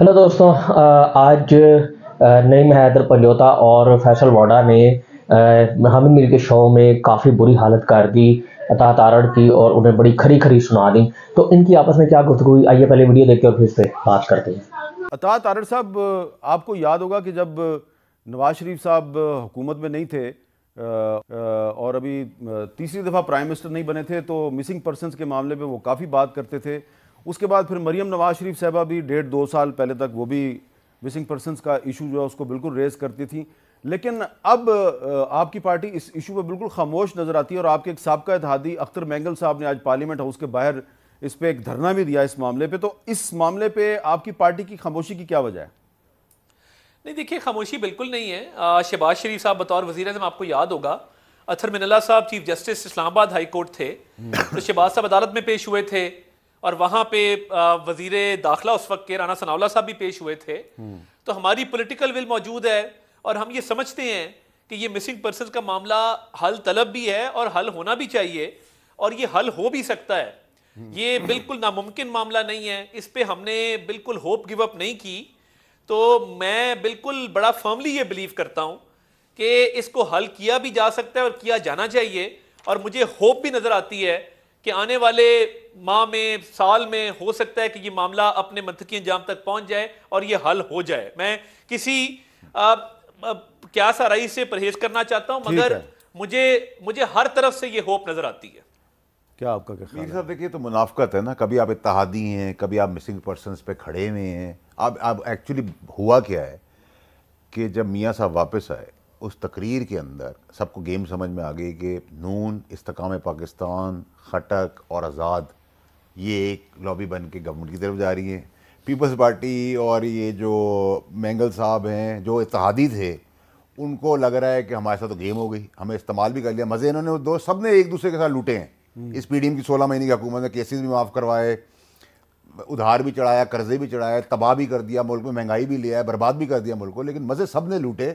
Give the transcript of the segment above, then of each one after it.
Hello दोस्तों आज नईम हैदर पल्योता और फैसल वाडा ने हमें मिल के शो में काफ़ी बुरी हालत कर दी अता की और उन्हें बड़ी खरी खरी सुना दी तो इनकी आपस में क्या गुफ्तु हुई आइए पहले वीडियो देखते और फिर से बात करते हैं अता तारण साहब आपको याद होगा कि जब नवाज शरीफ साहब हुकूमत में नहीं थे और अभी तीसरी दफ़ा प्राइम मिनिस्टर नहीं बने थे तो मिसिंग पर्सनस के मामले में वो काफ़ी बात करते थे उसके बाद फिर मरीम नवाज शरीफ साहबा भी डेढ़ दो साल पहले तक वो भी मिसिंग पर्सनस का इशू जो है उसको बिल्कुल रेज करती थी लेकिन अब आपकी पार्टी इस इशू पर बिल्कुल खामोश नज़र आती है और आपके एक सबका इतिहादी अख्तर मैंगल साहब ने आज पार्लियामेंट हाउस के बाहर इस पर एक धरना भी दिया इस मामले पर तो इस मामले पर आपकी पार्टी की खामोशी की क्या वजह है नहीं देखिए खामोशी बिल्कुल नहीं है शहबाज शरीफ साहब बतौर वजीर अजम आपको याद होगा अथर मिनला साहब chief justice Islamabad high court थे हम्म। तो शहबाज साहब अदालत में पेश हुए थे और वहाँ पे वजीर दाखिला उस वक्त के राना सनावला साहब भी पेश हुए थे हम्म। तो हमारी पोलिटिकल विल मौजूद है और हम ये समझते हैं कि ये मिसिंग पर्सन का मामला हल तलब भी है और हल होना भी चाहिए और ये हल हो भी सकता है हम्म। ये बिल्कुल नामुमकिन मामला नहीं है इस पर हमने बिल्कुल होप गिव अप नहीं की तो मैं बिल्कुल बड़ा फर्मली ये बिलीव करता हूँ कि इसको हल किया भी जा सकता है और किया जाना चाहिए और मुझे होप भी नज़र आती है कि आने वाले माह में साल में हो सकता है कि ये मामला अपने मंथकी अंजाम तक पहुंच जाए और ये हल हो जाए मैं किसी आ, आ, क्या सराई से परहेज करना चाहता हूं मगर मुझे मुझे हर तरफ से ये होप नजर आती है क्या आपका क्या देखिए तो मुनाफ्त है ना कभी आप इतहादी हैं कभी आप मिसिंग पर्सन पे खड़े हुए हैं अब अब एक्चुअली हुआ क्या है कि जब मियाँ साहब वापस आए उस तकरीर के अंदर सबको गेम समझ में आ गई कि नून इस्तकाम पाकिस्तान खटक और आज़ाद ये एक लॉबी बन के गवर्नमेंट की तरफ जा रही है पीपल्स पार्टी और ये जो मैंगल साहब हैं जो इतिहादी थे उनको लग रहा है कि हमारे साथ तो गेम हो गई हमें इस्तेमाल भी कर लिया मज़े इन्होंने दो सब ने एक दूसरे के साथ लूटे हैं हम्म। इस एम की सोलह महीने की हुकूमत ने केसेज भी माफ़ करवाए उधार भी चढ़ाया कर्जे भी चढ़ाया तबाह भी कर दिया मुल्क में महंगाई भी लिया है बर्बाद भी कर दिया मुल्क को लेकिन मज़े सब ने लूटे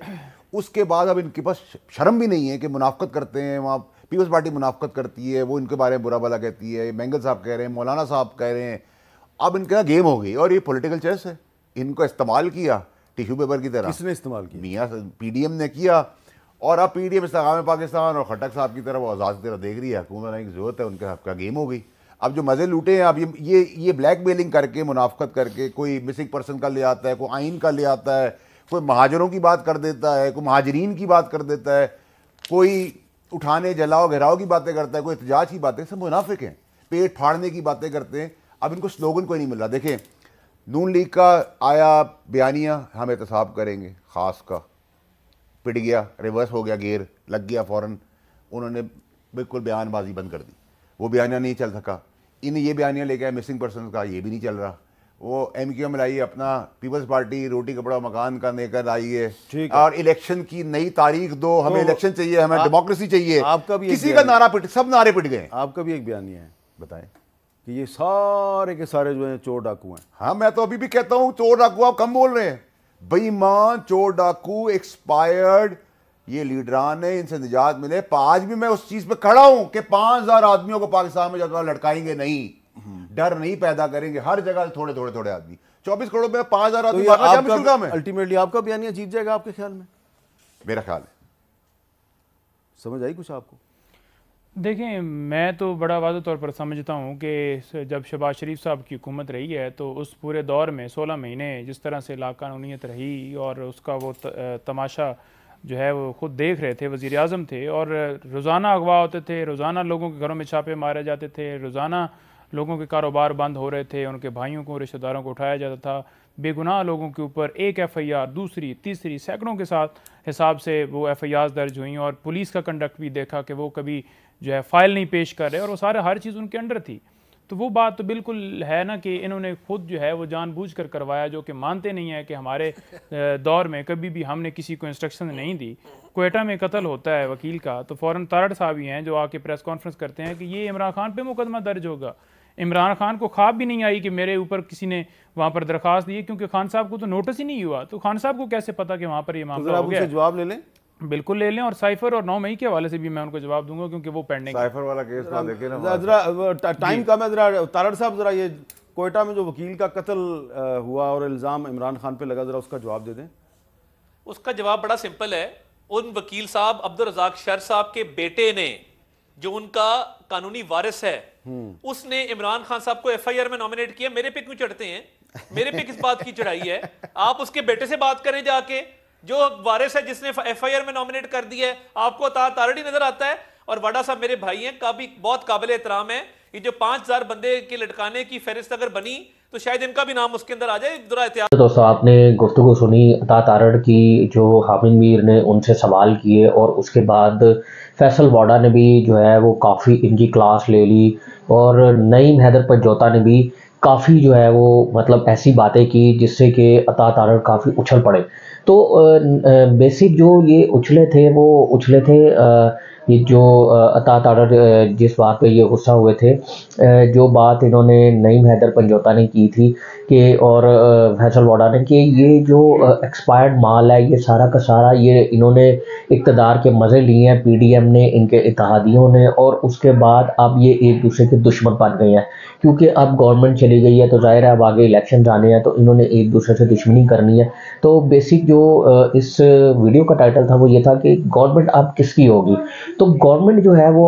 उसके बाद अब इनके पास शर्म भी नहीं है कि मुनाफ्त करते हैं वहाँ पीपल्स पार्टी मुनाफ्त करती है वो इनके बारे में बुरा भला कहती है मैंगल साहब कह रहे हैं मौलाना साहब कह रहे हैं अब इनका गेम हो गई और ये पॉलिटिकल चेस है इनको इस्तेमाल किया टिश्यू पेपर की तरह किसने इस्तेमाल किया मियाँ पीडीएम ने किया और अब पी डी एम इस्तेकाम पाकिस्तान और खटक साहब की तरह वो आज़ाद की तरह देख रही है हुकूमत की ज़रूरत है उनके साथ का गेम हो गई अब जो मज़े लूटे हैं अब ये ये ये ब्लैक मेलिंग करके मुनाफ्त करके कोई मिसिंग पर्सन का ले आता है कोई आइन का ले आता है कोई महाजरों की बात कर देता है कोई महाजरीन की बात कर देता है कोई उठाने जलाओ घराव की बातें करता है कोई एहतजाज की बातें सब मुनाफिक हैं पेट फाड़ने की बातें करते हैं अब इनको स्लोगन कोई नहीं मिल रहा देखें नून लीग का आया बयानिया हम एहतसाब करेंगे ख़ास का पिट गया रिवर्स हो गया गेयर लग गया फ़ौरन उन्होंने बिल्कुल बयानबाजी बंद कर दी वो बयानिया नहीं चल सका इन ये बयानियाँ लेके आए मिसिंग पर्सन का ये भी नहीं चल रहा वो एम क्यू में लाइए अपना पीपल्स पार्टी रोटी कपड़ा मकान का लेकर आइए और इलेक्शन की नई तारीख दो हमें तो इलेक्शन चाहिए हमें डेमोक्रेसी चाहिए आपका भी किसी का नारा पिट सब नारे पिट गए आपका भी एक बयान है बताएं कि ये सारे के सारे जो है चोर डाकू हैं हाँ मैं तो अभी भी कहता हूँ चोर डाकू आप कम बोल रहे हैं बेईमान चोर डाकू एक्सपायर्ड ये लीडरान है इनसे निजात मिले आज भी मैं उस चीज़ पे खड़ा हूं कि पांच हज़ार आदमियों को पाकिस्तान में ज़्यादा लटकाएंगे नहीं डर नहीं पैदा करेंगे हर जगह थोड़े थोड़े थोड़े आदमी चौबीस करोड़ में पांच हजार तो आदमी अल्टीमेटली आपका बयान जीत जाएगा आपके ख्याल में मेरा ख्याल है समझ आई कुछ आपको देखें मैं तो बड़ा वाज तौर पर समझता हूँ कि जब शहबाज शरीफ साहब की हुकूमत रही है तो उस पूरे दौर में सोलह महीने जिस तरह से लाकानूनीत रही और उसका वो तमाशा जो है वो खुद देख रहे थे वज़ी अजम थे और रोज़ाना अगवा होते थे रोज़ाना लोगों के घरों में छापे मारे जाते थे रोज़ाना लोगों के कारोबार बंद हो रहे थे उनके भाइयों को रिश्तेदारों को उठाया जाता था बेगुनाह लोगों के ऊपर एक एफआईआर दूसरी तीसरी सैकड़ों के साथ हिसाब से वो एफ आई दर्ज हुई और पुलिस का कंडक्ट भी देखा कि वो कभी जो है फाइल नहीं पेश कर रहे और वो सारा हर चीज़ उनके अंडर थी तो वो बात तो बिल्कुल है ना कि इन्होंने खुद जो है वो जानबूझ कर करवाया जो कि मानते नहीं है कि हमारे दौर में कभी भी हमने किसी को इंस्ट्रक्शन नहीं दी कोयटा में कत्ल होता है वकील का तो फ़ौरन तारड़ साहब ही हैं जो आके प्रेस कॉन्फ्रेंस करते हैं कि ये इमरान खान पे मुकदमा दर्ज होगा इमरान खान को ख्वाब भी नहीं आई कि मेरे ऊपर किसी ने वहाँ पर दरखास्त दी क्योंकि खान साहब को तो नोटिस ही नहीं हुआ तो खान साहब को कैसे पता कि वहाँ पर ये मामला तो हो गया जवाब ले लें बिल्कुल ले लें और साइफर और नौ मई के हवाले से भी मैं उनको जवाब दूंगा क्योंकि वो पेंडिंग साइफर वाला केस टाइम कम है तारड़ साहब जरा ये कोयटा में जो वकील का कत्ल हुआ और इल्ज़ाम इमरान खान पे लगा जरा उसका जवाब दे दें उसका जवाब बड़ा सिंपल है उन वकील साहब अब्दुल रजाक शर साहब के बेटे ने जो उनका कानूनी वारिस है उसने इमरान खान साहब को एफआईआर में नॉमिनेट किया मेरे पे क्यों चढ़ते हैं मेरे पे किस बात की चढ़ाई है आप उसके बेटे से बात करें जाके जो वारिस है जिसने एफआईआर में नॉमिनेट कर दिया है आपको तारड़ी नजर आता है और वाडा साहब मेरे भाई हैं काफी बहुत काबिल एहतराम है ये जो पांच हजार बंदे के लटकाने की फहरिस्त अगर बनी तो शायद इनका भी नाम उसके अंदर आ जाए दुरा एहतियात तो दोस्तों आपने गुफ्तु सुनी अता तारड़ की जो हामिद मीर ने उनसे सवाल किए और उसके बाद फैसल वाडा ने भी जो है वो काफ़ी इनकी क्लास ले ली और नईम हैदर पंजोता ने भी काफ़ी जो है वो मतलब ऐसी बातें की जिससे कि अता तार काफ़ी उछल पड़े तो बेसिक जो ये उछले थे वो उछले थे ये जो अता जिस बात पे ये गुस्सा हुए थे जो बात इन्होंने नईम हैदर पंजोता ने की थी कि और फैसल वाडा ने कि ये जो एक्सपायर्ड माल है ये सारा का सारा ये इन्होंने इकतदार के मज़े लिए हैं एम ने इनके इतिहादियों ने और उसके बाद अब ये एक दूसरे के दुश्मन बन गए हैं क्योंकि अब गवर्नमेंट चली गई है तो ज़ाहिर है अब आगे इलेक्शन जाने हैं तो इन्होंने एक दूसरे से दुश्मनी करनी है तो बेसिक जो इस वीडियो का टाइटल था वो ये था कि गवर्नमेंट अब किसकी होगी तो गवर्नमेंट जो है वो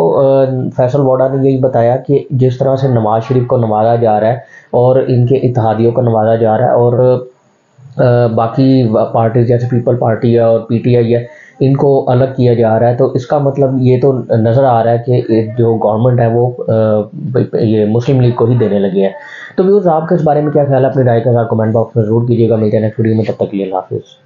फैसल वाडा ने यही बताया कि जिस तरह से नवाज शरीफ को नवाजा जा रहा है और इनके इतिहादियों को नवाजा जा रहा है और बाकी पार्टी जैसे पीपल पार्टी है और पीटीआई है इनको अलग किया जा रहा है तो इसका मतलब ये तो नज़र आ रहा है कि जो गवर्नमेंट है वो ये मुस्लिम लीग को ही देने लगे हैं तो व्यूज़ आपका इस बारे में क्या ख्याल है अपनी राय के साथ कमेंट बॉक्स में ज़रूर कीजिएगा मिलते हैं नेक्स्ट वीडियो में तब तक के लिए हाफिज़